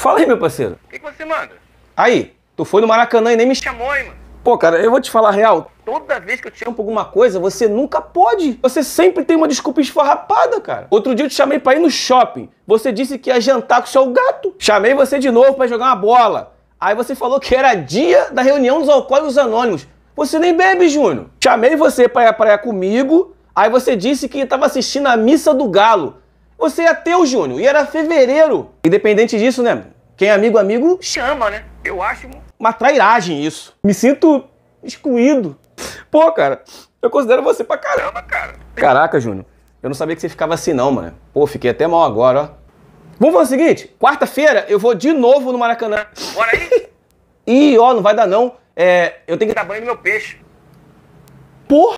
Fala aí, meu parceiro. O que, que, você manda? Aí, tu foi no Maracanã e nem me chamou, hein, mano? Pô, cara, eu vou te falar a real. Toda vez que eu te chamo pra alguma coisa, você nunca pode. Você sempre tem uma desculpa esfarrapada, cara. Outro dia eu te chamei pra ir no shopping. Você disse que ia jantar com o seu gato. Chamei você de novo para jogar uma bola. Aí você falou que era dia da reunião dos alcoólicos anônimos. Você nem bebe, Júnior. Chamei você pra ir à praia comigo. Aí você disse que estava assistindo a missa do galo. Você é ateu, Júnior, e era fevereiro. Independente disso, né? Quem é amigo, amigo. Chama, né? Eu acho. Uma trairagem isso. Me sinto excluído. Pô, cara, eu considero você pra caramba, cara. Caraca, Júnior. Eu não sabia que você ficava assim, não, mano. Pô, fiquei até mal agora, ó. Vamos fazer o seguinte: quarta-feira eu vou de novo no Maracanã. Bora aí? Ih, ó, não vai dar não. É, eu tenho que dar banho no meu peixe. Porra!